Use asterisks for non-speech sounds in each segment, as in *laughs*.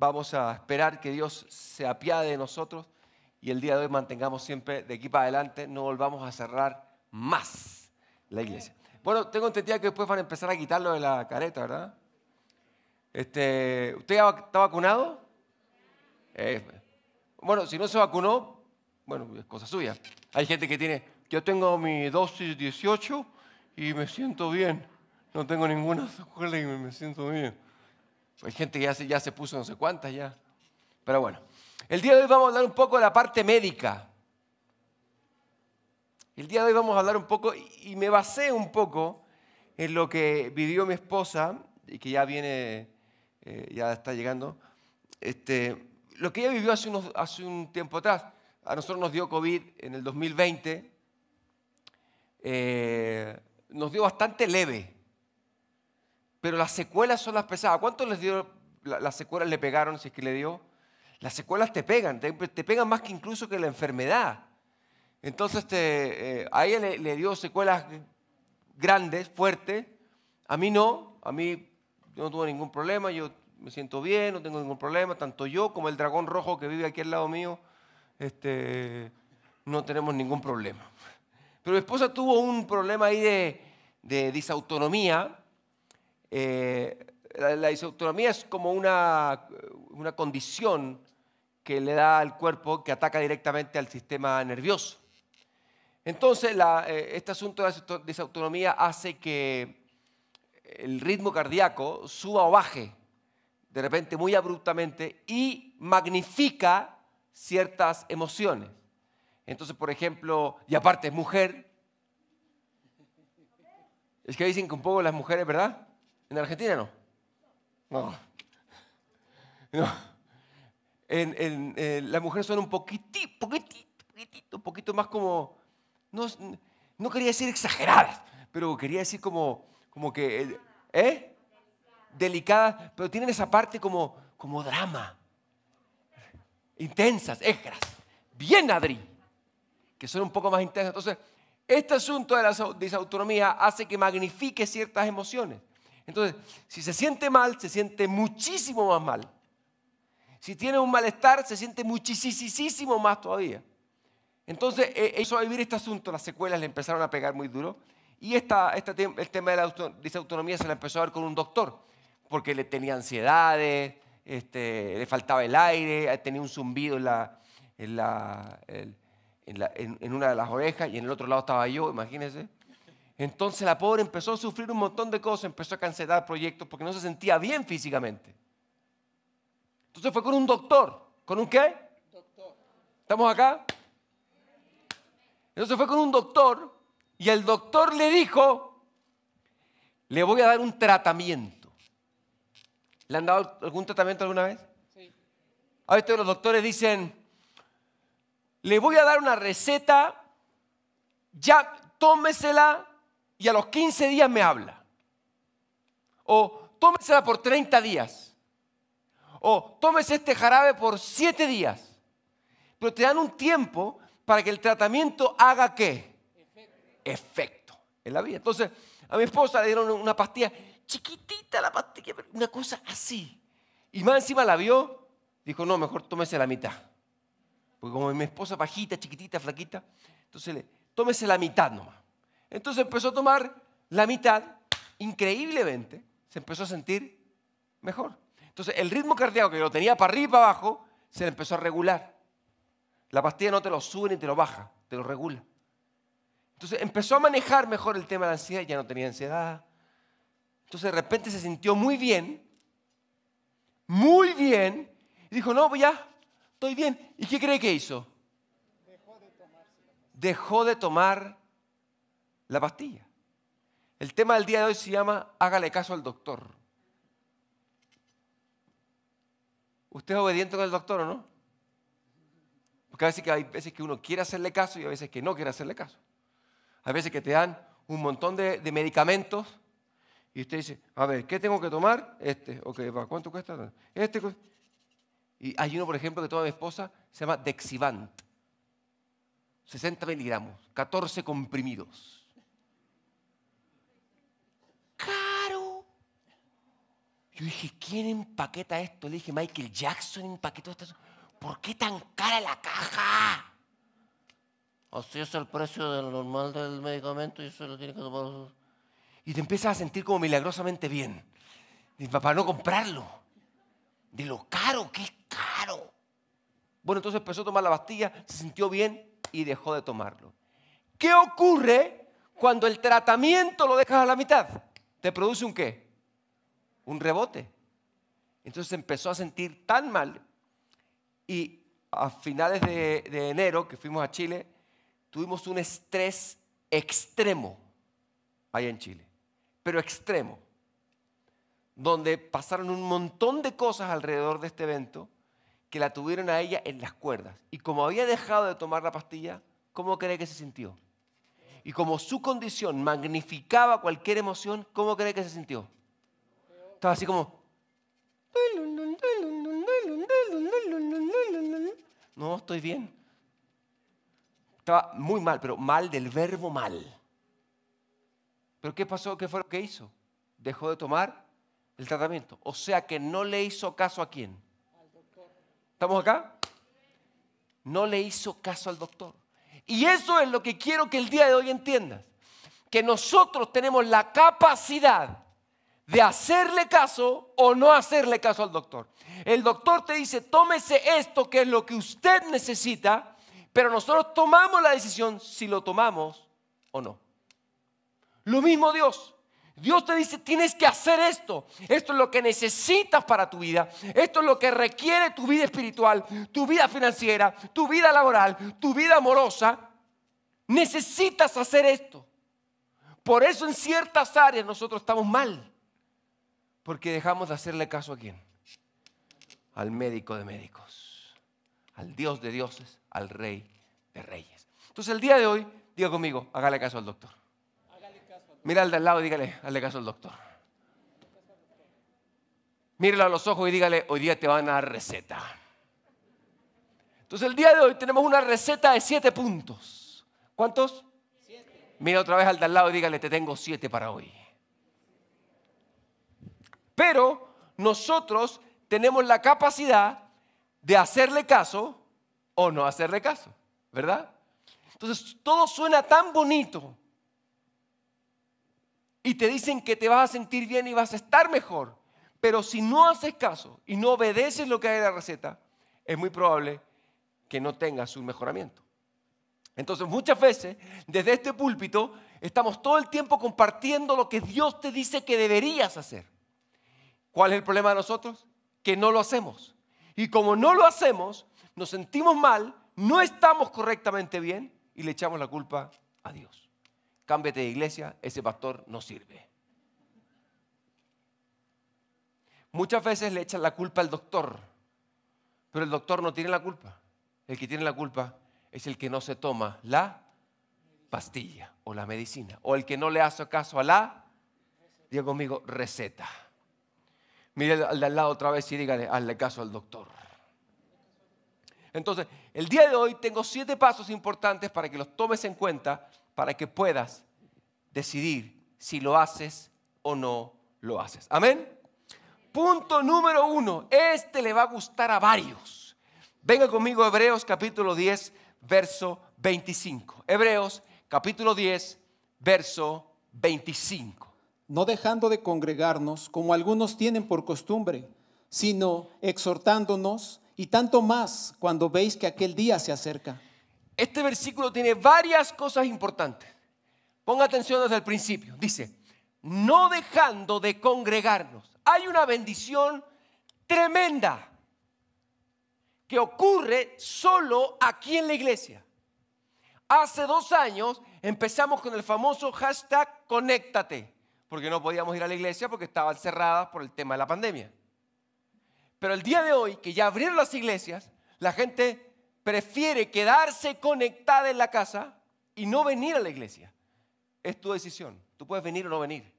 Vamos a esperar que Dios se apiade de nosotros y el día de hoy mantengamos siempre de aquí para adelante, no volvamos a cerrar más la iglesia. Bueno, tengo entendido que después van a empezar a quitarlo de la careta, ¿verdad? Este, ¿Usted está vacunado? Eh, bueno, si no se vacunó, bueno, es cosa suya. Hay gente que tiene, yo tengo mi dosis 18 y me siento bien. No tengo ninguna *laughs* secuela y me siento bien. Hay gente que ya se, ya se puso no sé cuántas ya. Pero bueno, el día de hoy vamos a hablar un poco de la parte médica. El día de hoy vamos a hablar un poco y me basé un poco en lo que vivió mi esposa y que ya viene, eh, ya está llegando. Este, lo que ella vivió hace, unos, hace un tiempo atrás. A nosotros nos dio COVID en el 2020. Eh, nos dio bastante leve. Pero las secuelas son las pesadas. ¿Cuántos les dio las secuelas le pegaron si es que le dio? Las secuelas te pegan, te, pegan más que incluso que la enfermedad. Entonces este, eh, a ella le, dio secuelas grandes, fuertes. A mí no, a mí no tuvo ningún problema, yo me siento bien, no tengo ningún problema, tanto yo como el dragón rojo que vive aquí al lado mío, este, no tenemos ningún problema. Pero mi esposa tuvo un problema ahí de, de disautonomía, eh, la, disautonomía es como una, una condición que le da al cuerpo que ataca directamente al sistema nervioso. Entonces, eh, este asunto de la disautonomía hace que el ritmo cardíaco suba o baje de repente muy abruptamente y magnifica ciertas emociones. Entonces, por ejemplo, y aparte es mujer, es que dicen que un poco las mujeres, ¿verdad? ¿En Argentina no? No. No. En, un poquitito, poquitito, poquitito, un poquito más como. No, quería decir exageradas, pero quería decir como, como que. ¿Eh? ¿eh? Delicadas, pero tienen esa parte como, como drama. Intensas, extras. Bien, Adri. Que son un poco más intensas. Entonces, este asunto de la desautonomía hace que magnifique ciertas emociones. Entonces, si se siente mal, se siente muchísimo más mal. Si tiene un malestar, se siente muchísimo más todavía. Entonces, e, eso a vivir este asunto, las secuelas le empezaron a pegar muy duro. Y esta, este el tema de la autonomía se la empezó a ver con un doctor, porque le tenía ansiedades, este, le faltaba el aire, tenía un zumbido en, en, una de las orejas y en el otro lado estaba yo, imagínense. Entonces la pobre empezó a sufrir un montón de cosas, empezó a cancelar proyectos porque no se sentía bien físicamente. Entonces fue con un doctor. ¿Con un qué? Doctor. ¿Estamos acá? Entonces fue con un doctor y el doctor le dijo, le voy a dar un tratamiento. ¿Le han dado algún tratamiento alguna vez? Sí. A veces los doctores dicen, le voy a dar una receta, ya tómesela y a los 15 días me habla. O tómesela por 30 días. O tómese este jarabe por 7 días. Pero te dan un tiempo para que el tratamiento haga qué? Efecto. en la vida. Entonces, a mi esposa le dieron una pastilla, chiquitita la pastilla, una cosa así. Y más encima la vio, dijo, no, mejor tómese la mitad. Porque como mi esposa bajita, chiquitita, flaquita, entonces le, tómese la mitad nomás. Entonces empezó a tomar la mitad, increíblemente, se empezó a sentir mejor. Entonces el ritmo cardíaco que lo tenía para arriba y para abajo, se le empezó a regular. La pastilla no te lo sube ni te lo baja, te lo regula. Entonces empezó a manejar mejor el tema de la ansiedad, ya no tenía ansiedad. Entonces de repente se sintió muy bien, muy bien, y dijo, no, pues ya, estoy bien. ¿Y qué cree que hizo? Dejó de tomar la pastilla. El tema del día de hoy se llama Hágale caso al doctor. ¿Usted es obediente con el doctor o no? Porque a veces que hay veces que uno quiere hacerle caso y a veces que no quiere hacerle caso. Hay veces que te dan un montón de, medicamentos y usted dice, a ver, ¿qué tengo que tomar? Este, ok, va, ¿cuánto cuesta? Este. Y hay uno, por ejemplo, que toma mi esposa, se llama Dexivant. 60 miligramos, 14 comprimidos. Yo dije, ¿quién empaqueta esto? Le dije, Michael Jackson empaquetó esto. ¿Por qué tan cara la caja? O sea es el precio del normal del medicamento y eso lo tiene que tomar. Y te empiezas a sentir como milagrosamente bien. Dice, papá no comprarlo. De lo caro que es caro. Bueno, entonces empezó a tomar la pastilla, se sintió bien y dejó de tomarlo. ¿Qué ocurre cuando el tratamiento lo dejas a la mitad? ¿Te produce un qué? un rebote. Entonces empezó a sentir tan mal y a finales de, enero que fuimos a Chile, tuvimos un estrés extremo ahí en Chile, pero extremo, donde pasaron un montón de cosas alrededor de este evento que la tuvieron a ella en las cuerdas. Y como había dejado de tomar la pastilla, ¿cómo cree que se sintió? Y como su condición magnificaba cualquier emoción, ¿cómo cree que se sintió? estaba así como... No, estoy bien. Estaba muy mal, pero mal del verbo mal. ¿Pero qué pasó? ¿Qué fue lo que hizo? Dejó de tomar el tratamiento. O sea que no le hizo caso a quién. ¿Estamos acá? No le hizo caso al doctor. Y eso es lo que quiero que el día de hoy entiendas. Que nosotros tenemos la capacidad de hacerle caso o no hacerle caso al doctor. El doctor te dice, tómese esto que es lo que usted necesita, pero nosotros tomamos la decisión si lo tomamos o no. Lo mismo Dios. Dios te dice, tienes que hacer esto. Esto es lo que necesitas para tu vida. Esto es lo que requiere tu vida espiritual, tu vida financiera, tu vida laboral, tu vida amorosa. Necesitas hacer esto. Por eso en ciertas áreas nosotros estamos mal. Porque dejamos de hacerle caso a quién? Al médico de médicos, al Dios de dioses, al Rey de reyes. Entonces el día de hoy, diga conmigo, hágale caso al doctor. Mira al de al lado y dígale, hágale caso al doctor. Míralo a los ojos y dígale, hoy día te van a dar receta. Entonces el día de hoy tenemos una receta de siete puntos. ¿Cuántos? Mira otra vez al de al lado y dígale, te tengo siete para hoy. Pero nosotros tenemos la capacidad de hacerle caso o no hacerle caso, ¿verdad? Entonces, todo suena tan bonito y te dicen que te vas a sentir bien y vas a estar mejor, pero si no haces caso y no obedeces lo que hay en la receta, es muy probable que no tengas un mejoramiento. Entonces, muchas veces, desde este púlpito, estamos todo el tiempo compartiendo lo que Dios te dice que deberías hacer. ¿Cuál es el problema de nosotros? Que no lo hacemos. Y como no lo hacemos, nos sentimos mal, no estamos correctamente bien y le echamos la culpa a Dios. Cámbiate de iglesia, ese pastor no sirve. Muchas veces le echan la culpa al doctor, pero el doctor no tiene la culpa. El que tiene la culpa es el que no se toma la pastilla o la medicina, o el que no le hace caso a la, digo conmigo, receta mire al de al lado otra vez y dígale, hazle caso al doctor. Entonces, el día de hoy tengo siete pasos importantes para que los tomes en cuenta, para que puedas decidir si lo haces o no lo haces. Amén. Punto número uno, este le va a gustar a varios. Venga conmigo Hebreos capítulo 10, verso 25. Hebreos capítulo 10, verso 25 no dejando de congregarnos como algunos tienen por costumbre, sino exhortándonos y tanto más cuando veis que aquel día se acerca. Este versículo tiene varias cosas importantes. Ponga atención desde el principio. Dice, no dejando de congregarnos. Hay una bendición tremenda que ocurre solo aquí en la iglesia. Hace dos años empezamos con el famoso hashtag conéctate porque no podíamos ir a la iglesia porque estaban cerradas por el tema de la pandemia. Pero el día de hoy, que ya abrieron las iglesias, la gente prefiere quedarse conectada en la casa y no venir a la iglesia. Es tu decisión. Tú puedes venir o no venir.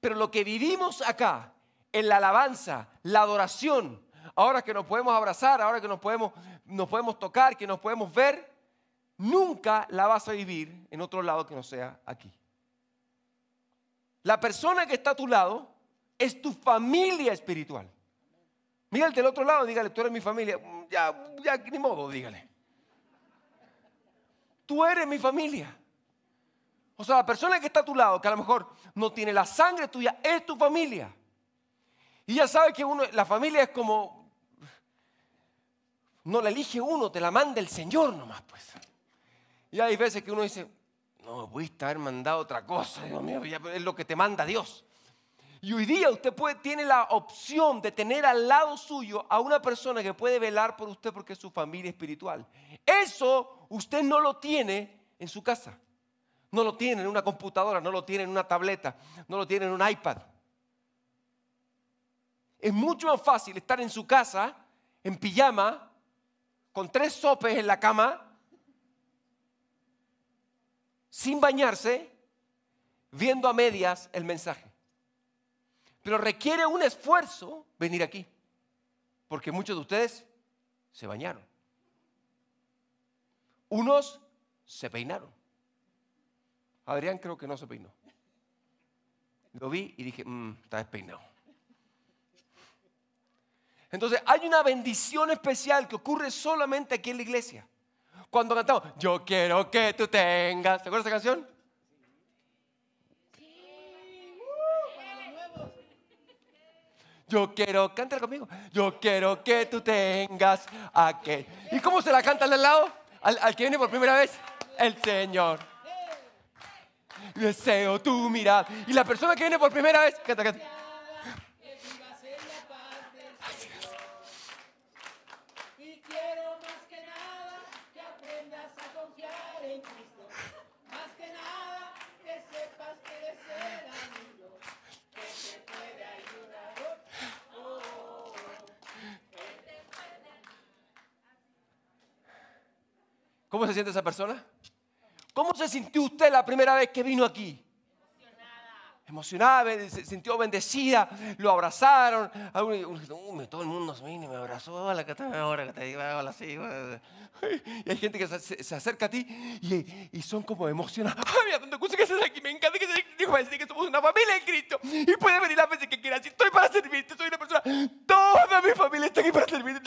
Pero lo que vivimos acá, en la alabanza, la adoración, ahora que nos podemos abrazar, ahora que nos podemos, nos podemos tocar, que nos podemos ver, nunca la vas a vivir en otro lado que no sea aquí. La persona que está a tu lado es tu familia espiritual. Miguel, del otro lado, dígale, tú eres mi familia. Mm, ya, ya, ni modo, dígale. Tú eres mi familia. O sea, la persona que está a tu lado, que a lo mejor no tiene la sangre tuya, es tu familia. Y ya sabes que uno, la familia es como, no la elige uno, te la manda el Señor nomás, pues. Y hay veces que uno dice, no, pudiste haber mandado otra cosa, Dios mío, es lo que te manda Dios. Y hoy día usted tiene la opción de tener al lado suyo a una persona que puede velar por usted porque es su familia espiritual. Eso usted no lo tiene en su casa. No lo tiene en una computadora, no lo tiene en una tableta, no lo tiene en un iPad. Es mucho más fácil estar en su casa, en pijama, con tres sopes en la cama, sin bañarse, viendo a medias el mensaje. Pero requiere un esfuerzo venir aquí, porque muchos de ustedes se bañaron. Unos se peinaron. Adrián creo que no se peinó. Lo vi y dije, mmm, está despeinado. Entonces hay una bendición especial que ocurre solamente aquí en la iglesia. Cuando cantamos, yo quiero que tú tengas. ¿Se acuerdan esa canción? Yo quiero, cántala conmigo. Yo quiero que tú tengas aquel. ¿Y cómo se la canta al lado? Al, que viene por primera vez. El Señor. Deseo tu mirada. Y la persona que viene por primera vez, canta, canta. ¿Cómo se siente esa persona? ¿Cómo se sintió usted la primera vez que vino aquí? Emocionada, se sintió bendecida, lo abrazaron. Ah, todo el mundo se vino y me abrazó. Hola, ¿qué tal? Ahora que te ah, hola, sí. Y hay gente que se acerca a ti y, y son como emocionados. ¡Ay, mira, tanto que estás aquí! Me encanta que se dijo decir que somos una familia en Cristo. Y puede venir las veces que quieras. Estoy para servirte, soy una persona. Toda mi familia está aquí para servirte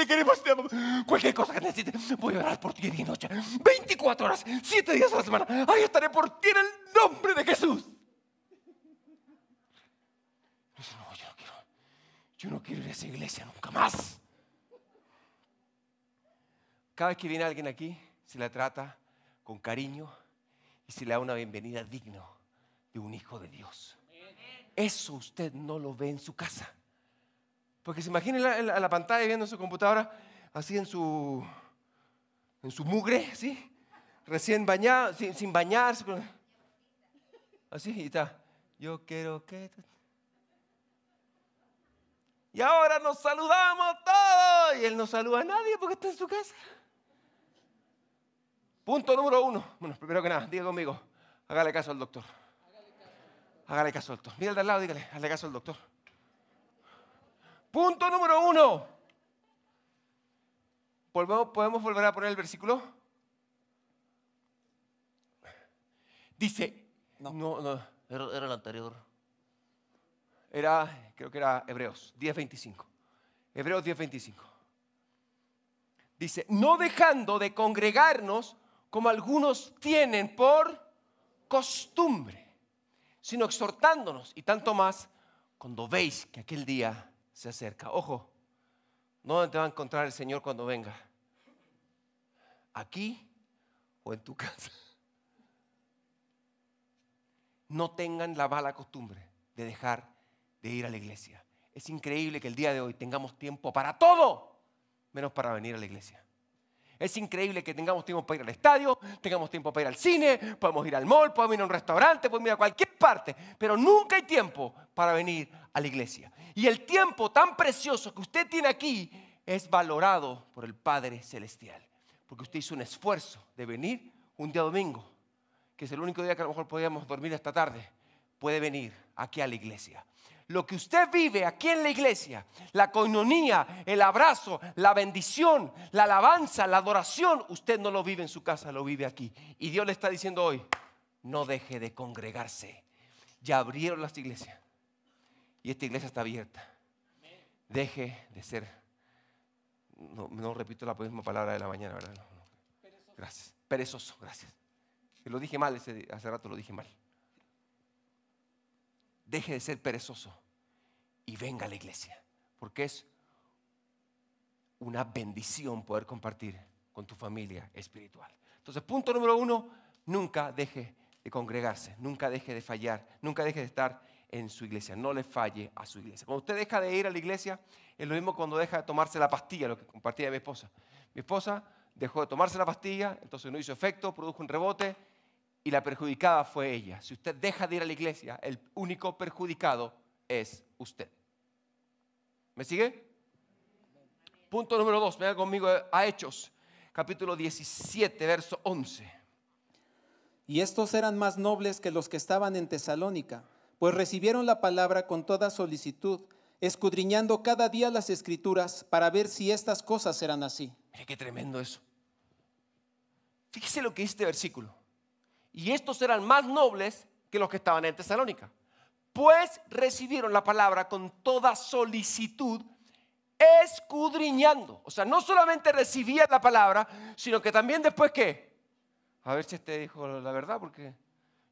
cualquier cosa que voy a orar por ti día y noche. 24 horas, 7 días a la semana. Ahí estaré por ti en el nombre de Jesús. no, yo no quiero, yo no quiero ir a esa iglesia nunca más. Cada vez que viene alguien aquí, se la trata con cariño y se le da una bienvenida digno de un hijo de Dios. Eso usted no lo ve en su casa. Porque se imagina a la, la, pantalla viendo su computadora así en su, en su mugre, ¿sí? Recién bañado, sin, sin bañarse. Así, y está. Yo quiero que... Y ahora nos saludamos todos. Y él no saluda a nadie porque está en su casa. Punto número uno. Bueno, primero que nada, diga conmigo, hágale caso al doctor. Hágale caso al doctor. Mira al lado, dígale, hágale caso al doctor. Punto número uno. ¿Podemos volver a poner el versículo? Dice, no, no, era, era, el anterior. Era, creo que era Hebreos 10:25. Hebreos 10:25. Dice, no dejando de congregarnos como algunos tienen por costumbre, sino exhortándonos y tanto más cuando veis que aquel día se acerca. Ojo, no te va a encontrar el Señor cuando venga aquí o en tu casa. No tengan la mala costumbre de dejar de ir a la iglesia. Es increíble que el día de hoy tengamos tiempo para todo, menos para venir a la iglesia. Es increíble que tengamos tiempo para ir al estadio, tengamos tiempo para ir al cine, podemos ir al mall, podemos ir a un restaurante, podemos ir a cualquier parte, pero nunca hay tiempo para venir a la iglesia. Y el tiempo tan precioso que usted tiene aquí es valorado por el Padre Celestial porque usted hizo un esfuerzo de venir un día domingo, que es el único día que a lo mejor podíamos dormir esta tarde, puede venir aquí a la iglesia. Lo que usted vive aquí en la iglesia, la coinonía, el abrazo, la bendición, la alabanza, la adoración, usted no lo vive en su casa, lo vive aquí. Y Dios le está diciendo hoy, no deje de congregarse. Ya abrieron las iglesias y esta iglesia está abierta. Deje de ser no, repito la misma palabra de la mañana, ¿verdad? Gracias. Perezoso, gracias. lo dije mal, hace rato lo dije mal. Deje de ser perezoso y venga a la iglesia, porque es una bendición poder compartir con tu familia espiritual. Entonces, punto número uno, nunca deje de congregarse, nunca deje de fallar, nunca deje de estar en su iglesia, no le falle a su iglesia. Cuando usted deja de ir a la iglesia, es lo mismo cuando deja de tomarse la pastilla, lo que compartía mi esposa. Mi esposa dejó de tomarse la pastilla, entonces no hizo efecto, produjo un rebote y la perjudicada fue ella. Si usted deja de ir a la iglesia, el único perjudicado es usted. ¿Me sigue? Punto número dos, venga conmigo a Hechos, capítulo 17, verso 11. Y estos eran más nobles que los que estaban en Tesalónica, pues recibieron la palabra con toda solicitud escudriñando cada día las escrituras para ver si estas cosas eran así. Mire qué tremendo eso. Fíjese lo que dice este versículo. Y estos eran más nobles que los que estaban en Tesalónica, pues recibieron la palabra con toda solicitud, escudriñando. O sea, no solamente recibían la palabra, sino que también después que, a ver si este dijo la verdad, porque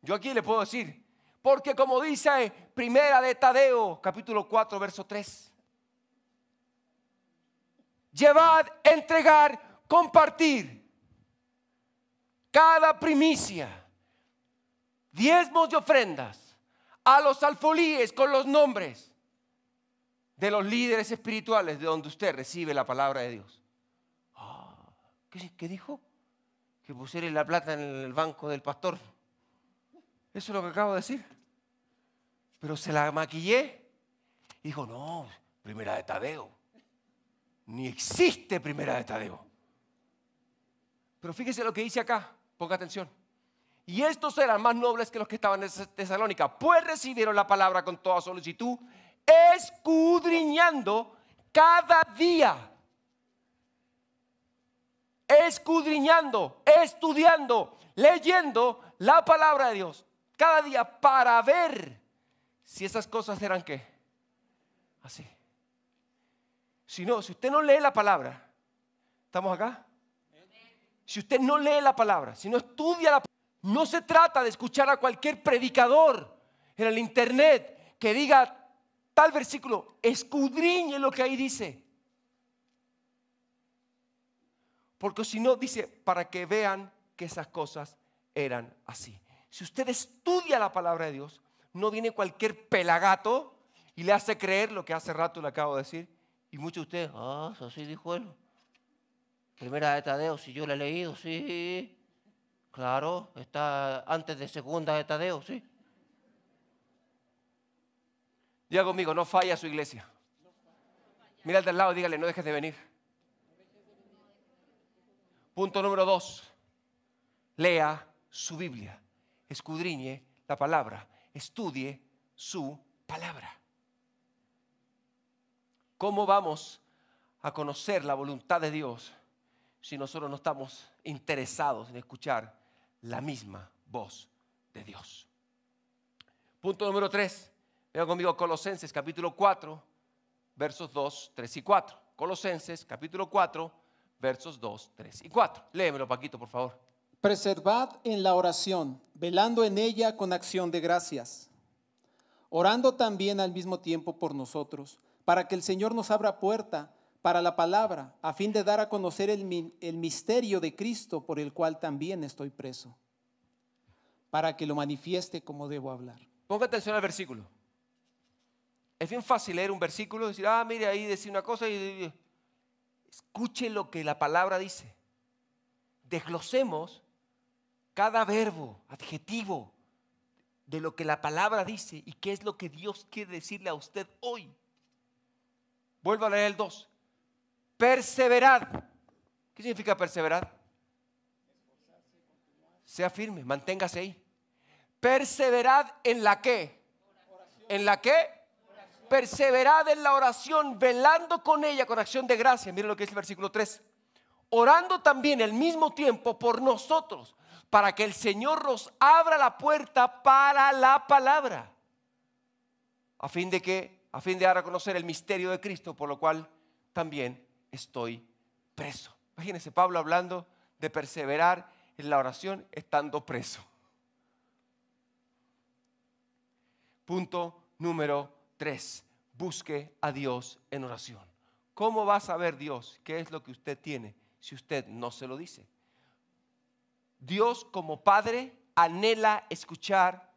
yo aquí le puedo decir, porque como dice Primera de Tadeo, capítulo 4, verso 3. Llevad, entregar, compartir cada primicia, diezmos y ofrendas a los alfolíes con los nombres de los líderes espirituales de donde usted recibe la palabra de Dios. Ah, ¿qué, ¿Qué dijo? Que pusiera la plata en el banco del pastor. Eso es lo que acabo de decir pero se la maquillé. Dijo, no, primera de Tadeo. Ni existe primera de Tadeo. Pero fíjese lo que dice acá, ponga atención. Y estos eran más nobles que los que estaban en Tesalónica, pues recibieron la palabra con toda solicitud, escudriñando cada día. Escudriñando, estudiando, leyendo la palabra de Dios cada día para ver si esas cosas eran qué? Así. Si no, si usted no lee la palabra, ¿estamos acá? Si usted no lee la palabra, si no estudia la palabra, no se trata de escuchar a cualquier predicador en el internet que diga tal versículo, escudriñe lo que ahí dice. Porque si no, dice, para que vean que esas cosas eran así. Si usted estudia la palabra de Dios, no viene cualquier pelagato y le hace creer lo que hace rato le acabo de decir. Y muchos de ustedes, ah, eso sí dijo él. Primera de Tadeo, si yo la he leído, sí. Claro, está antes de segunda de Tadeo, sí. Diga conmigo, no falla su iglesia. Mira al del lado dígale, no dejes de venir. Punto número dos. Lea su Biblia. Escudriñe la palabra estudie su palabra. ¿Cómo vamos a conocer la voluntad de Dios si nosotros no estamos interesados en escuchar la misma voz de Dios? Punto número 3. Vean conmigo Colosenses capítulo 4, versos 2, 3 y 4. Colosenses capítulo 4, versos 2, 3 y 4. Léemelo, Paquito, por favor. Preservad en la oración, velando en ella con acción de gracias, orando también al mismo tiempo por nosotros, para que el Señor nos abra puerta para la palabra, a fin de dar a conocer el, misterio de Cristo por el cual también estoy preso, para que lo manifieste como debo hablar. Ponga atención al versículo. Es bien fácil leer un versículo, decir, ah, mire, ahí decir una cosa y escuche lo que la palabra dice. Desglosemos cada verbo, adjetivo de lo que la palabra dice y qué es lo que Dios quiere decirle a usted hoy. Vuelvo a leer el 2. Perseverad. ¿Qué significa perseverar? Sea firme, manténgase ahí. Perseverad en la qué? ¿En la qué? Perseverad en la oración, velando con ella con acción de gracia. Mire lo que dice el versículo 3. Orando también al mismo tiempo por nosotros para que el Señor nos abra la puerta para la palabra, a fin de que, a fin de dar a conocer el misterio de Cristo, por lo cual también estoy preso. Imagínense Pablo hablando de perseverar en la oración estando preso. Punto número 3. Busque a Dios en oración. ¿Cómo va a saber Dios qué es lo que usted tiene si usted no se lo dice? Dios como Padre anhela escuchar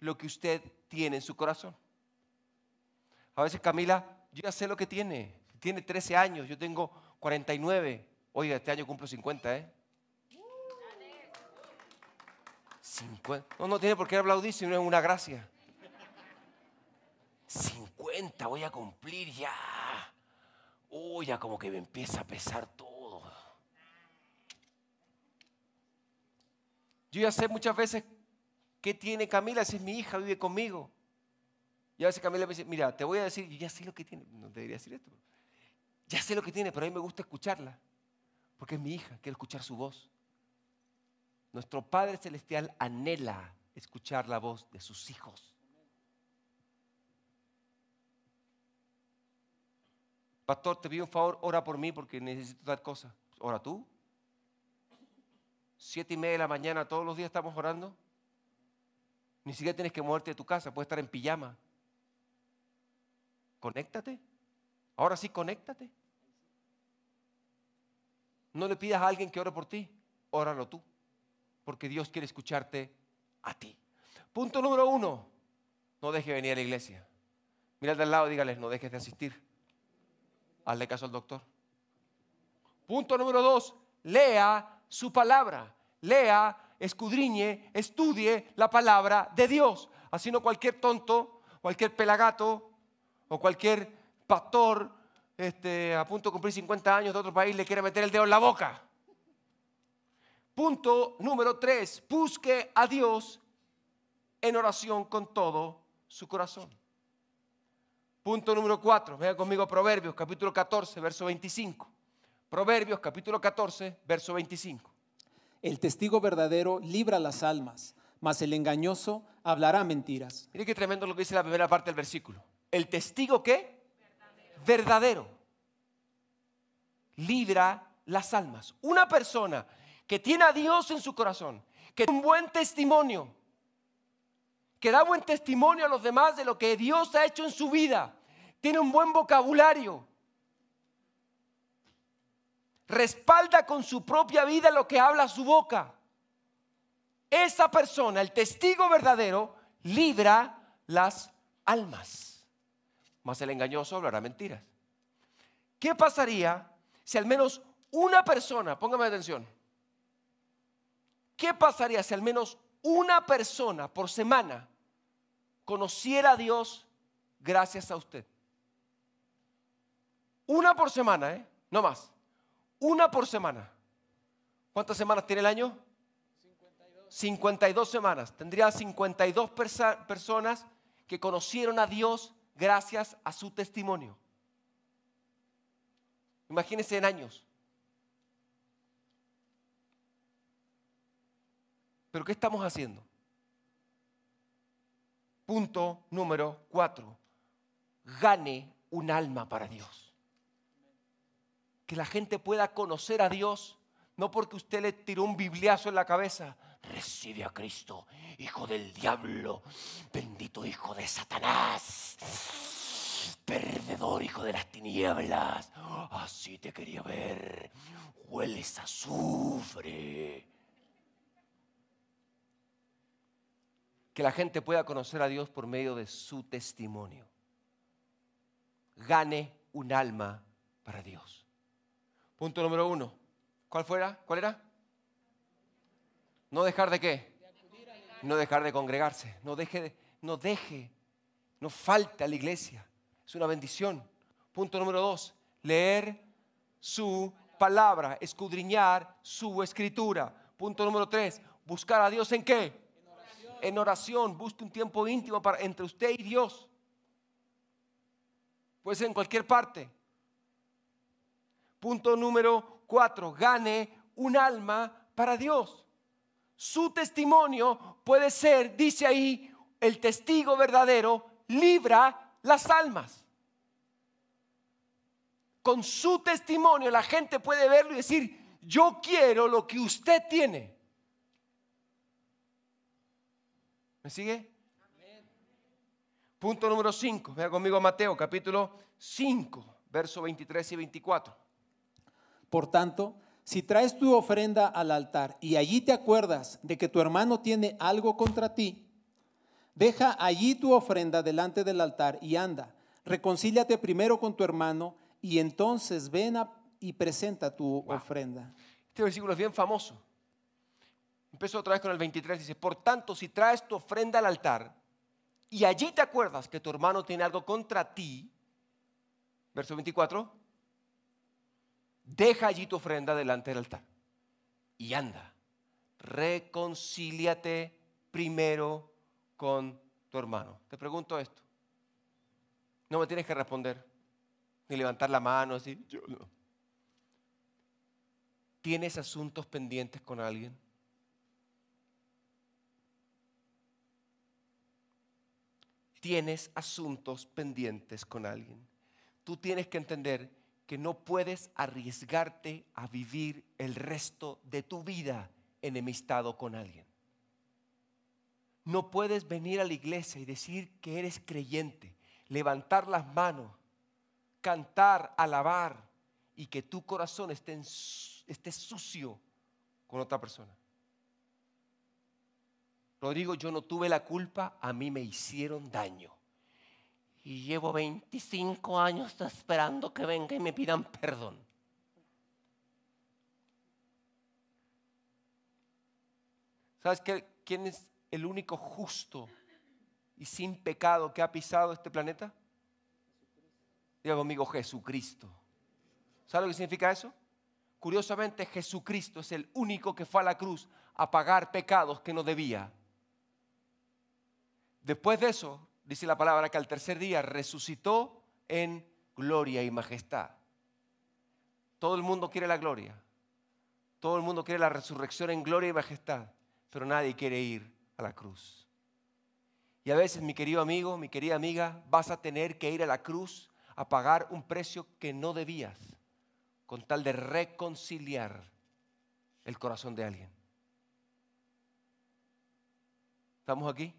lo que usted tiene en su corazón. A veces Camila, yo ya sé lo que tiene. Tiene 13 años, yo tengo 49. Oiga, este año cumplo 50, ¿eh? 50. No, no tiene por qué aplaudir si no es una gracia. 50 voy a cumplir ya. Uy, ya como que me empieza a pesar todo. Yo ya sé muchas veces qué tiene Camila, si es mi hija, vive conmigo. Y a veces Camila me dice, mira, te voy a decir, yo ya sé lo que tiene, no debería decir esto, ya sé lo que tiene, pero a mí me gusta escucharla, porque es mi hija, quiero escuchar su voz. Nuestro Padre Celestial anhela escuchar la voz de sus hijos. Pastor, te pido un favor, ora por mí porque necesito tal cosa. Ora tú, siete y media de la mañana, todos los días estamos orando. Ni siquiera tienes que moverte de tu casa, puedes estar en pijama. Conéctate. Ahora sí, conéctate. No le pidas a alguien que ore por ti, óralo tú, porque Dios quiere escucharte a ti. Punto número uno, no deje venir a la iglesia. Mira al al lado dígales, no dejes de asistir. Hazle caso al doctor. Punto número dos, lea su palabra. Lea, escudriñe, estudie la palabra de Dios. Así no cualquier tonto, cualquier pelagato o cualquier pastor este, a punto de cumplir 50 años de otro país le quiere meter el dedo en la boca. Punto número 3. Busque a Dios en oración con todo su corazón. Punto número cuatro, Vean conmigo Proverbios, capítulo 14, verso 25. Proverbios capítulo 14, verso 25. El testigo verdadero libra las almas, mas el engañoso hablará mentiras. Mire qué tremendo lo que dice la primera parte del versículo. El testigo qué? Verdadero. Libra las almas. Una persona que tiene a Dios en su corazón, que tiene un buen testimonio, que da buen testimonio a los demás de lo que Dios ha hecho en su vida, tiene un buen vocabulario, respalda con su propia vida lo que habla su boca. Esa persona, el testigo verdadero, libra las almas. más el engañoso hablará mentiras. ¿Qué pasaría si al menos una persona, póngame atención, ¿qué pasaría si al menos una persona por semana conociera a Dios gracias a usted? Una por semana, ¿eh? No más. Una por semana. ¿Cuántas semanas tiene el año? 52, 52 semanas. Tendría 52 personas que conocieron a Dios gracias a su testimonio. Imagínense en años. Pero ¿qué estamos haciendo? Punto número cuatro. Gane un alma para Dios que la gente pueda conocer a Dios, no porque usted le tiró un bibliazo en la cabeza. Recibe a Cristo, hijo del diablo, bendito hijo de Satanás, perdedor hijo de las tinieblas. Así te quería ver, hueles a azufre. Que la gente pueda conocer a Dios por medio de su testimonio. Gane un alma para Dios. Punto número uno. ¿Cuál fuera? ¿Cuál era? No dejar de qué? No dejar de congregarse. No deje, no deje, no falte a la iglesia. Es una bendición. Punto número dos. Leer su palabra, escudriñar su escritura. Punto número tres. Buscar a Dios en qué? En oración. Busque un tiempo íntimo para, entre usted y Dios. Puede ser en cualquier parte. Punto número cuatro, gane un alma para Dios. Su testimonio puede ser, dice ahí, el testigo verdadero libra las almas. Con su testimonio la gente puede verlo y decir, yo quiero lo que usted tiene. ¿Me sigue? Punto número cinco Vea conmigo Mateo, capítulo 5, verso 23 y 24. Por tanto, si traes tu ofrenda al altar y allí te acuerdas de que tu hermano tiene algo contra ti, deja allí tu ofrenda delante del altar y anda, reconcíliate primero con tu hermano y entonces ven y presenta tu ofrenda. Este versículo es bien famoso. Empezó otra vez con el 23, dice, por tanto, si traes tu ofrenda al altar y allí te acuerdas que tu hermano tiene algo contra ti, verso 24, deja allí tu ofrenda delante del altar y anda, reconcíliate primero con tu hermano. Te pregunto esto. No me tienes que responder, ni levantar la mano, decir, yo no. ¿Tienes asuntos pendientes con alguien? Tienes asuntos pendientes con alguien. Tú tienes que entender que no puedes arriesgarte a vivir el resto de tu vida enemistado con alguien. No puedes venir a la iglesia y decir que eres creyente, levantar las manos, cantar, alabar y que tu corazón esté, esté sucio con otra persona. Rodrigo, yo no tuve la culpa, a mí me hicieron daño y llevo 25 años esperando que venga y me pidan perdón. ¿Sabes quién es el único justo y sin pecado que ha pisado este planeta? Digo, conmigo, Jesucristo. ¿Sabes lo que significa eso? Curiosamente, Jesucristo es el único que fue a la cruz a pagar pecados que no debía. Después de eso, dice la palabra, que al tercer día resucitó en gloria y majestad. Todo el mundo quiere la gloria. Todo el mundo quiere la resurrección en gloria y majestad. Pero nadie quiere ir a la cruz. Y a veces, mi querido amigo, mi querida amiga, vas a tener que ir a la cruz a pagar un precio que no debías con tal de reconciliar el corazón de alguien. ¿Estamos aquí?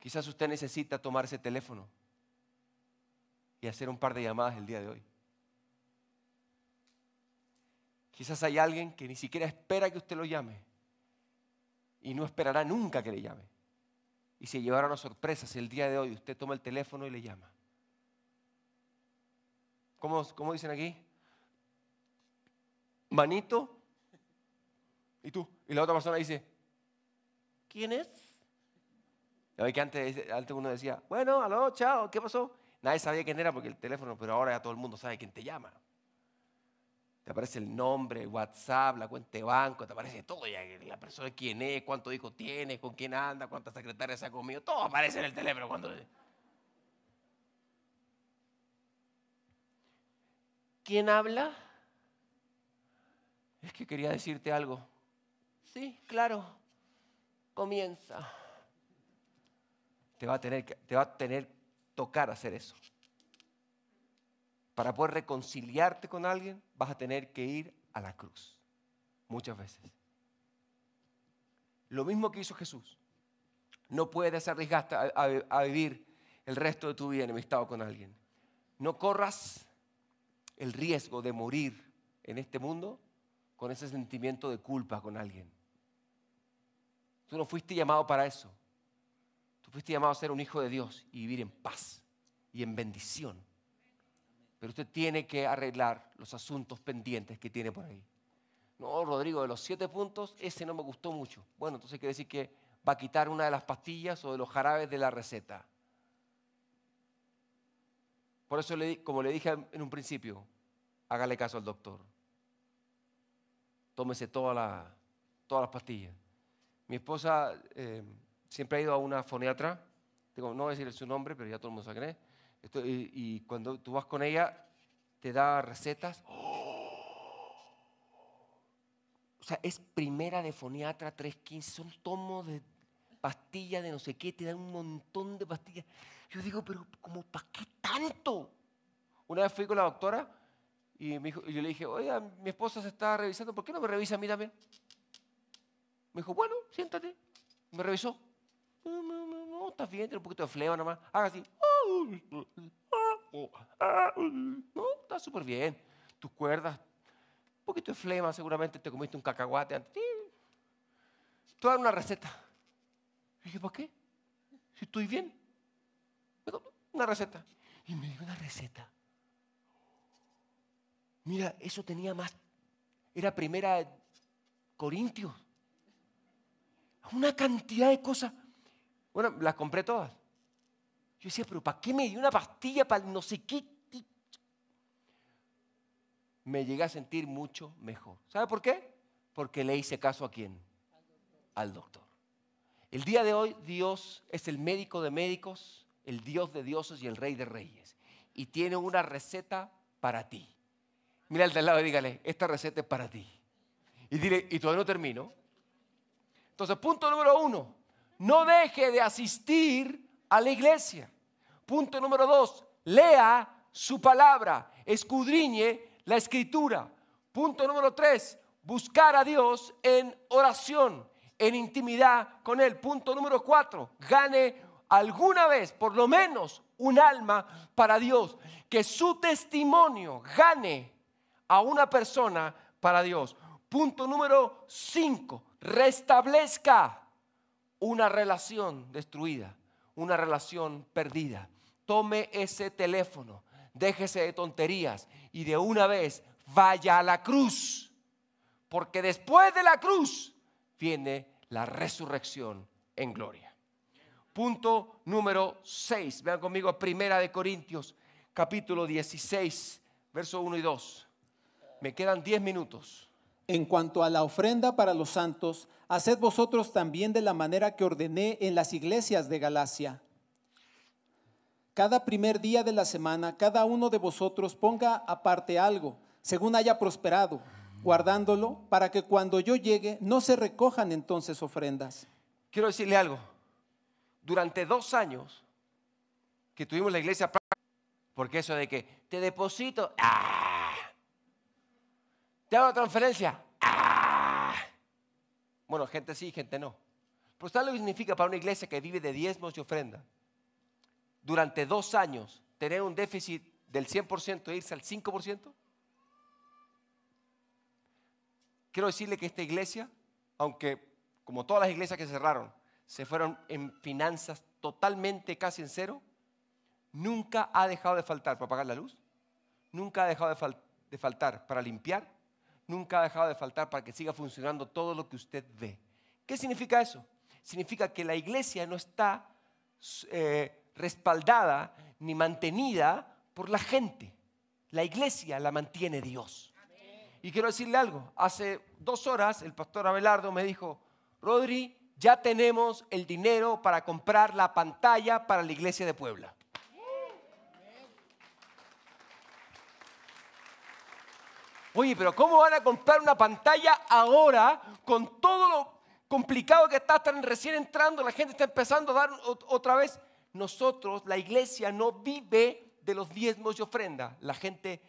Quizás usted necesita tomar ese teléfono y hacer un par de llamadas el día de hoy. Quizás hay alguien que ni siquiera espera que usted lo llame y no esperará nunca que le llame. Y se llevará una sorpresa si el día de hoy usted toma el teléfono y le llama. ¿Cómo, cómo dicen aquí? Manito. Y tú. Y la otra persona dice, ¿quién es? que antes, antes uno decía, bueno, aló, chao, ¿qué pasó? Nadie sabía quién era porque el teléfono, pero ahora ya todo el mundo sabe quién te llama. Te aparece el nombre, WhatsApp, la cuenta de banco, te aparece todo ya, la persona quién es, cuánto hijo tiene, con quién anda, cuántas secretarias ha comido, todo aparece en el teléfono cuando... ¿Quién habla? Es que quería decirte algo. Sí, claro. Comienza te va a tener, te va a tener tocar hacer eso. Para poder reconciliarte con alguien, vas a tener que ir a la cruz. Muchas veces. Lo mismo que hizo Jesús. No puedes arriesgarte a, vivir el resto de tu vida enemistado con alguien. No corras el riesgo de morir en este mundo con ese sentimiento de culpa con alguien. Tú no fuiste llamado para eso fuiste llamado a ser un hijo de Dios y vivir en paz y en bendición. Pero usted tiene que arreglar los asuntos pendientes que tiene por ahí. No, Rodrigo, de los siete puntos, ese no me gustó mucho. Bueno, entonces quiere decir que va a quitar una de las pastillas o de los jarabes de la receta. Por eso, como le dije en un principio, hágale caso al doctor. Tómese toda la, todas las pastillas. Mi esposa... Eh, siempre ha ido a una foniatra, no voy a decir su nombre, pero ya todo el mundo sabe y, y, cuando tú vas con ella, te da recetas. O sea, es primera de foniatra 315, son tomos de pastillas de no sé qué, te dan un montón de pastillas. Yo digo, pero como, ¿para qué tanto? Una vez fui con la doctora y, y yo le dije, oiga, mi esposa se está revisando, ¿por qué no me revisa a mí también? Me dijo, bueno, siéntate. Me revisó. No, estás bien, tiene un poquito de flema nomás. Haga así. No, está súper bien. Tus cuerdas, un poquito de flema, seguramente te comiste un cacahuate antes. Te voy a dar una receta. Y dije, ¿para qué? Si estoy bien. Una receta. Y me dio una receta. Mira, eso tenía más. Era primera Corintios. Una cantidad de cosas. Bueno, las compré todas. Yo decía, pero ¿para qué me dio una pastilla para no sé qué? Me llegué a sentir mucho mejor. ¿Sabe por qué? Porque le hice caso a quién? Al doctor. El día de hoy Dios es el médico de médicos, el Dios de dioses y el rey de reyes. Y tiene una receta para ti. Mira al de al lado y dígale, esta receta es para ti. Y dile, y todavía no termino. Entonces, punto número uno, no deje de asistir a la iglesia. Punto número dos, lea su palabra, escudriñe la escritura. Punto número tres, buscar a Dios en oración, en intimidad con Él. Punto número cuatro, gane alguna vez, por lo menos, un alma para Dios. Que su testimonio gane a una persona para Dios. Punto número cinco, restablezca una relación destruida, una relación perdida. Tome ese teléfono, déjese de tonterías y de una vez vaya a la cruz, porque después de la cruz viene la resurrección en gloria. Punto número 6. Vean conmigo Primera de Corintios, capítulo 16, verso 1 y 2. Me quedan 10 minutos. En cuanto a la ofrenda para los santos, haced vosotros también de la manera que ordené en las iglesias de Galacia. Cada primer día de la semana, cada uno de vosotros ponga aparte algo, según haya prosperado, guardándolo para que cuando yo llegue no se recojan entonces ofrendas. Quiero decirle algo. Durante dos años que tuvimos la iglesia, porque eso de que te deposito, ah, te hago la transferencia. ¡Ah! Bueno, gente sí, gente no. Pero ¿sabes lo que significa para una iglesia que vive de diezmos y ofrenda? Durante dos años, tener un déficit del 100% e irse al 5%. Quiero decirle que esta iglesia, aunque como todas las iglesias que cerraron, se fueron en finanzas totalmente casi en cero, nunca ha dejado de faltar para pagar la luz, nunca ha dejado de faltar para limpiar, nunca ha dejado de faltar para que siga funcionando todo lo que usted ve. ¿Qué significa eso? Significa que la iglesia no está eh, respaldada ni mantenida por la gente. La iglesia la mantiene Dios. Y quiero decirle algo. Hace dos horas el pastor Abelardo me dijo, Rodri, ya tenemos el dinero para comprar la pantalla para la iglesia de Puebla. Oye, pero ¿cómo van a comprar una pantalla ahora con todo lo complicado que está? tan recién entrando, la gente está empezando a dar otra vez. Nosotros, la iglesia, no vive de los diezmos y ofrenda. La gente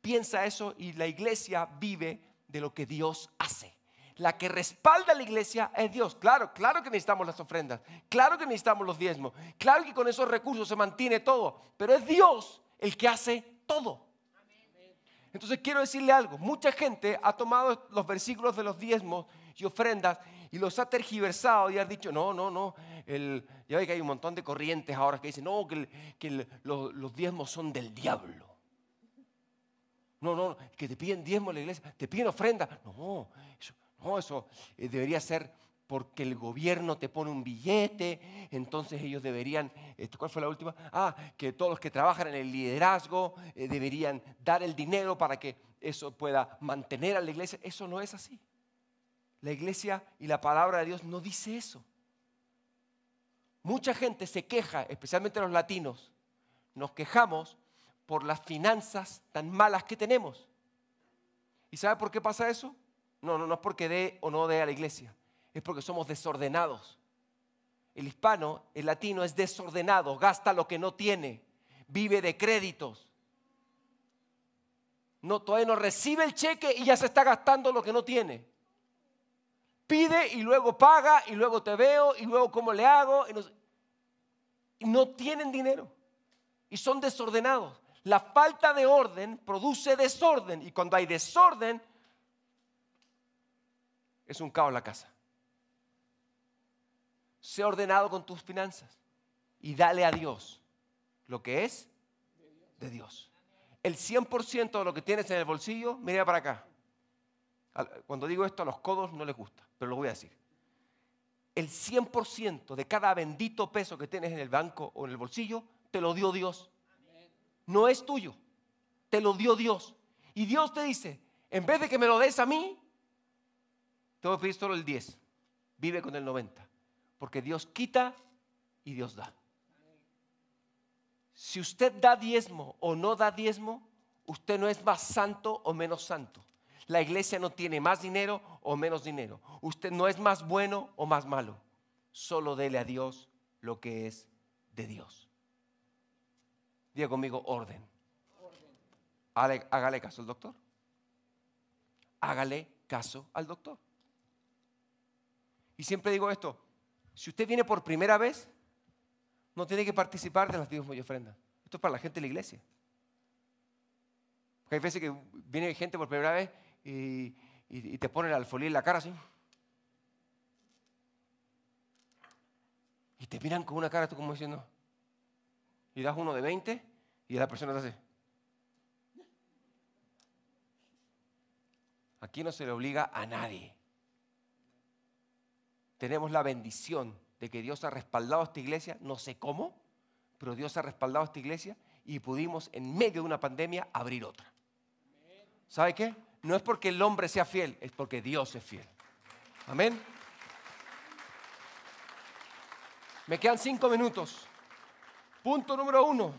piensa eso y la iglesia vive de lo que Dios hace. La que respalda a la iglesia es Dios. Claro, claro que necesitamos las ofrendas. Claro que necesitamos los diezmos. Claro que con esos recursos se mantiene todo. Pero es Dios el que hace todo. Entonces quiero decirle algo, mucha gente ha tomado los versículos de los diezmos y ofrendas y los ha tergiversado y ha dicho, no, no, no, ya ve que hay un montón de corrientes ahora que dicen, no, que, los, diezmos son del diablo. No, no, que te piden diezmos en la iglesia, te piden ofrenda. No, no, eso eh, debería ser porque el gobierno te pone un billete, entonces ellos deberían, este, ¿cuál fue la última? Ah, que todos los que trabajan en el liderazgo eh, deberían dar el dinero para que eso pueda mantener a la iglesia. Eso no es así. La iglesia y la palabra de Dios no dice eso. Mucha gente se queja, especialmente los latinos, nos quejamos por las finanzas tan malas que tenemos. ¿Y sabe por qué pasa eso? No, no, no es porque dé o no dé a la iglesia es porque somos desordenados. El hispano, el latino es desordenado, gasta lo que no tiene, vive de créditos. No, todavía no recibe el cheque y ya se está gastando lo que no tiene. Pide y luego paga y luego te veo y luego cómo le hago. no, no tienen dinero y son desordenados. La falta de orden produce desorden y cuando hay desorden es un caos la casa. Sé ordenado con tus finanzas y dale a Dios lo que es de Dios. El 100% de lo que tienes en el bolsillo, mira para acá. Cuando digo esto a los codos no les gusta, pero lo voy a decir. El 100% de cada bendito peso que tienes en el banco o en el bolsillo, te lo dio Dios. No es tuyo, te lo dio Dios. Y Dios te dice, en vez de que me lo des a mí, te voy a pedir solo el 10, vive con el 90. Porque Dios quita y Dios da. Si usted da diezmo o no da diezmo, usted no es más santo o menos santo. La iglesia no tiene más dinero o menos dinero. Usted no es más bueno o más malo. Solo dele a Dios lo que es de Dios. Diga conmigo, orden. Hágale caso al doctor. Hágale caso al doctor. Y siempre digo esto, si usted viene por primera vez, no tiene que participar de las diezmos y ofrendas. Esto es para la gente de la iglesia. Porque hay veces que viene gente por primera vez y, te pone el alfolí en la cara así. Y te miran con una cara tú como diciendo. Y das uno de 20 y la persona te hace. Aquí no se le obliga a nadie tenemos la bendición de que Dios ha respaldado a esta iglesia, no sé cómo, pero Dios ha respaldado a esta iglesia y pudimos en medio de una pandemia abrir otra. ¿Sabe qué? No es porque el hombre sea fiel, es porque Dios es fiel. Amén. Me quedan cinco minutos. Punto número uno,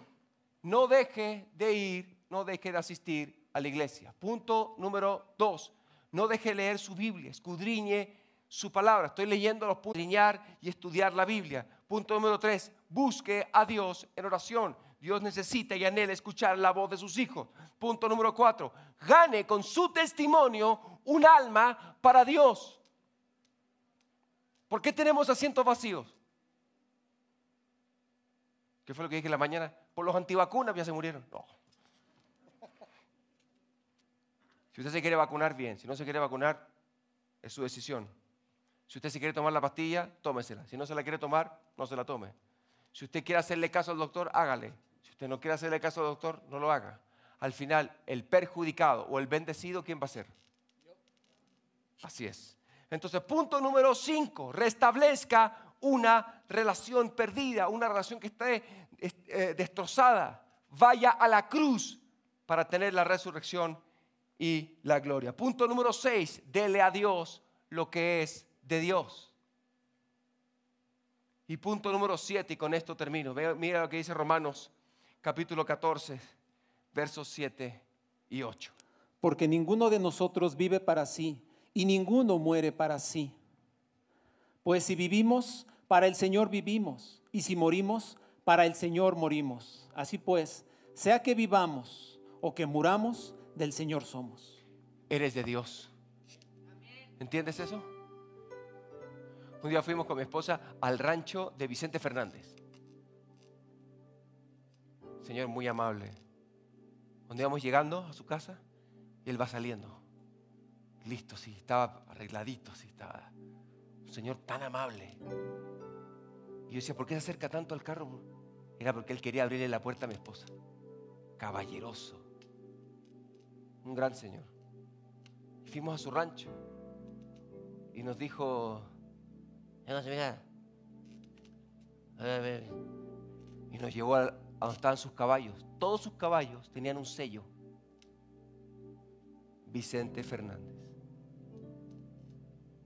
no deje de ir, no deje de asistir a la iglesia. Punto número dos, no deje de leer su Biblia, escudriñe su palabra. Estoy leyendo los puntos, y estudiar la Biblia. Punto número tres, busque a Dios en oración. Dios necesita y anhela escuchar la voz de sus hijos. Punto número cuatro, gane con su testimonio un alma para Dios. ¿Por qué tenemos asientos vacíos? ¿Qué fue lo que dije en la mañana? Por los antivacunas ya se murieron. No. Si usted se quiere vacunar, bien. Si no se quiere vacunar, es su decisión. Si usted se quiere tomar la pastilla, tómesela. Si no se la quiere tomar, no se la tome. Si usted quiere hacerle caso al doctor, hágale. Si usted no quiere hacerle caso al doctor, no lo haga. Al final, el perjudicado o el bendecido, ¿quién va a ser? Así es. Entonces, punto número 5, restablezca una relación perdida, una relación que esté eh, destrozada. Vaya a la cruz para tener la resurrección y la gloria. Punto número 6, dele a Dios lo que es de Dios. Y punto número 7, y con esto termino. Mira lo que dice Romanos capítulo 14, versos 7 y 8. Porque ninguno de nosotros vive para sí y ninguno muere para sí. Pues si vivimos, para el Señor vivimos, y si morimos, para el Señor morimos. Así pues, sea que vivamos o que muramos, del Señor somos. Eres de Dios. ¿Entiendes eso? Un día fuimos con mi esposa al rancho de Vicente Fernández. Señor muy amable. día íbamos llegando a su casa, y él va saliendo. Listo, sí, estaba arregladito, sí, estaba. Un señor tan amable. Y yo decía, ¿por qué se acerca tanto al carro? Era porque él quería abrirle la puerta a mi esposa. Caballeroso. Un gran señor. fuimos a su rancho y nos dijo, y nos llevó a donde estaban sus caballos. Todos sus caballos tenían un sello. Vicente Fernández.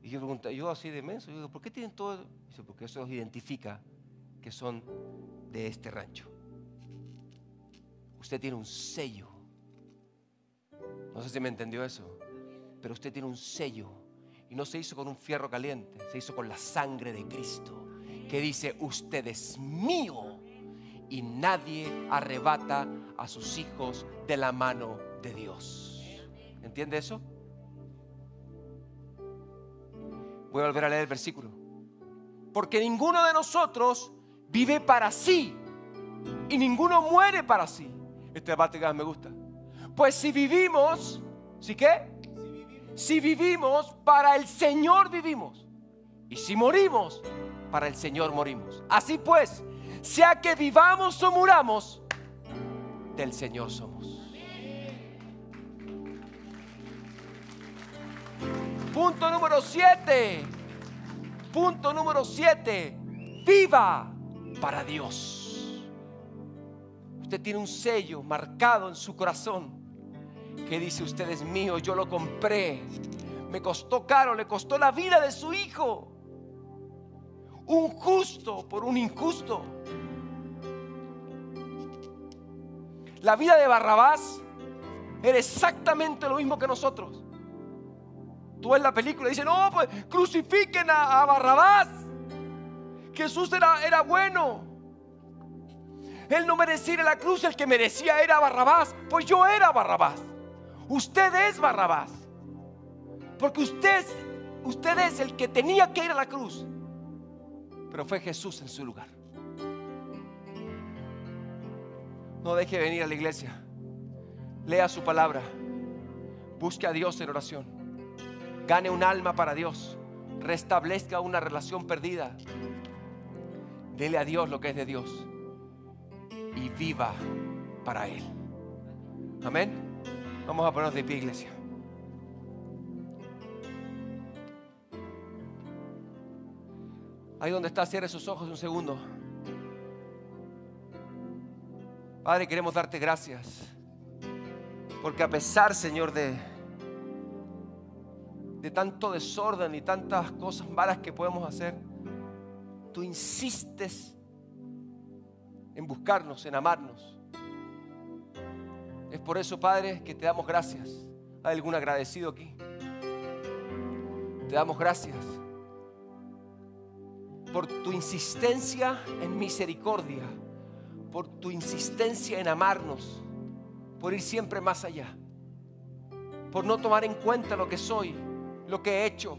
Y yo pregunté, yo así de menso, yo digo, ¿por qué tienen todo? Dice, porque eso los identifica que son de este rancho. Usted tiene un sello. No sé si me entendió eso, pero usted tiene un sello no se hizo con un fierro caliente, se hizo con la sangre de Cristo, que dice, usted es mío y nadie arrebata a sus hijos de la mano de Dios. ¿Entiende eso? Voy a volver a leer el versículo. Porque ninguno de nosotros vive para sí y ninguno muere para sí. Este debate que me gusta. Pues si vivimos, ¿sí qué? Si vivimos, para el Señor vivimos. Y si morimos, para el Señor morimos. Así pues, sea que vivamos o muramos, del Señor somos. Punto número 7. Punto número 7. Viva para Dios. Usted tiene un sello marcado en su corazón que dice usted es mío, yo lo compré. Me costó caro, le costó la vida de su hijo. Un justo por un injusto. La vida de Barrabás era exactamente lo mismo que nosotros. Tú ves la película y no, pues crucifiquen a, Barrabás. Jesús era, era bueno. Él no merecía la cruz, el que merecía era Barrabás. Pues yo era Barrabás. Usted es Barrabás. Porque usted, usted es el que tenía que ir a la cruz. Pero fue Jesús en su lugar. No deje venir a la iglesia. Lea su palabra. Busque a Dios en oración. Gane un alma para Dios. Restablezca una relación perdida. Dele a Dios lo que es de Dios. Y viva para Él. Amén. Vamos a ponernos de pie, iglesia. Ahí donde está, cierre sus ojos un segundo. Padre, queremos darte gracias. Porque a pesar, Señor, de, de tanto desorden y tantas cosas malas que podemos hacer, tú insistes en buscarnos, en amarnos. Es por eso, Padre, que te damos gracias. ¿Hay algún agradecido aquí? Te damos gracias por tu insistencia en misericordia, por tu insistencia en amarnos, por ir siempre más allá, por no tomar en cuenta lo que soy, lo que he hecho,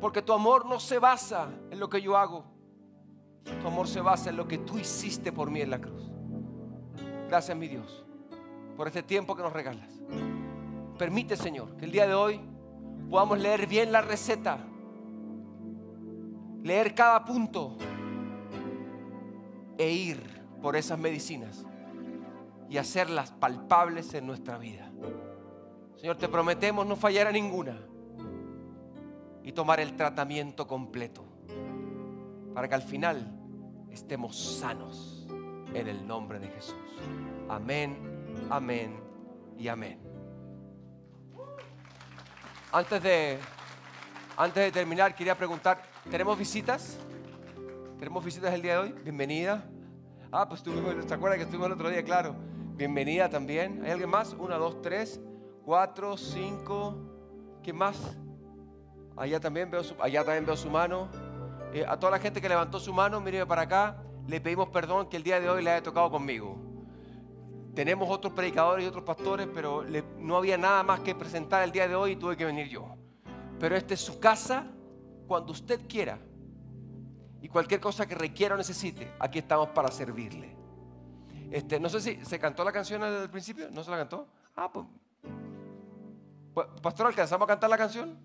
porque tu amor no se basa en lo que yo hago, tu amor se basa en lo que tú hiciste por mí en la cruz. Gracias, mi Dios, por este tiempo que nos regalas. Permite, Señor, que el día de hoy podamos leer bien la receta, leer cada punto e ir por esas medicinas y hacerlas palpables en nuestra vida. Señor, te prometemos no fallar a ninguna y tomar el tratamiento completo para que al final estemos sanos en el nombre de Jesús. Amén, amén y amén. Antes de, antes de terminar, quería preguntar, ¿tenemos visitas? ¿Tenemos visitas el día de hoy? Bienvenida. Ah, pues estuvimos, te acuerdas que estuvimos el otro día? Claro. Bienvenida también. ¿Hay alguien más? Una, dos, tres, cuatro, cinco. ¿Quién más? Allá también veo su, allá también veo su mano. Eh, a toda la gente que levantó su mano, mire para acá le pedimos perdón que el día de hoy le haya tocado conmigo. Tenemos otros predicadores y otros pastores, pero no había nada más que presentar el día de hoy y tuve que venir yo. Pero esta es su casa cuando usted quiera. Y cualquier cosa que requiera o necesite, aquí estamos para servirle. Este, no sé si se cantó la canción al principio, ¿no se la cantó? Ah, pues. pues pastor, ¿alcanzamos a cantar la canción?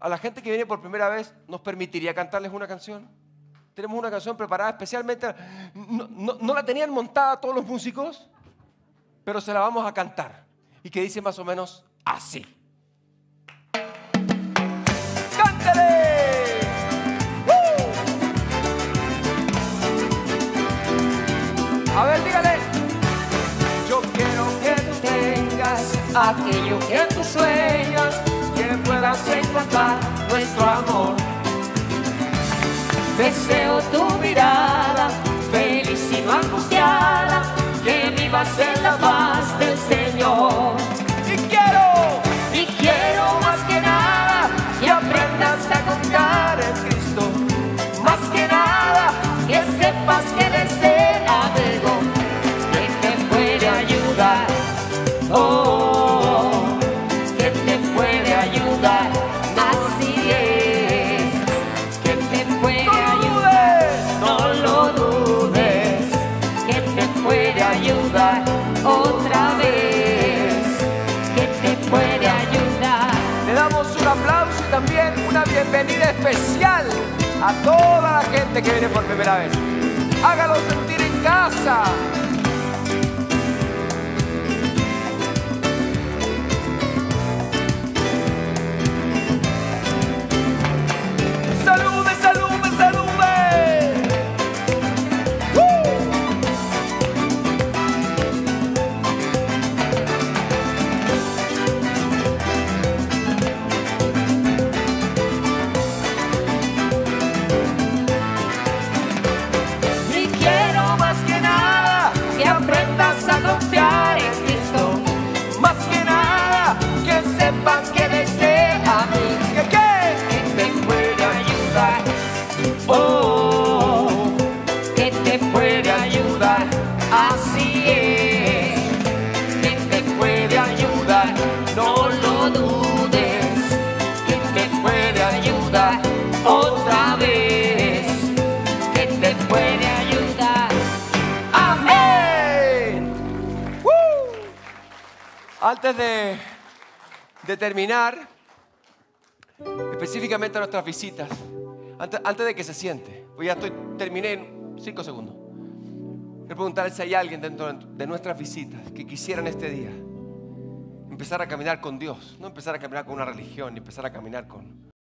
A la gente que viene por primera vez, ¿nos permitiría cantarles una canción? Tenemos una canción preparada especialmente. No, la tenían montada todos los músicos, pero se la vamos a cantar. Y que dice más o menos así. A ver, dígale. Yo quiero que tú tengas aquello que tú sueñas, que puedas encontrar nuestro amor. Deseo tu mirada, feliz y no angustiada, que vivas en la paz del Señor. a toda la gente que viene por primera vez. Hágalo sentir en casa. Antes de, terminar, específicamente nuestras visitas, antes, de que se siente, pues ya estoy, terminé en cinco segundos. Quiero preguntar si hay alguien dentro de nuestras visitas que quisieran este día empezar a caminar con Dios, no empezar a caminar con una religión, empezar a caminar con,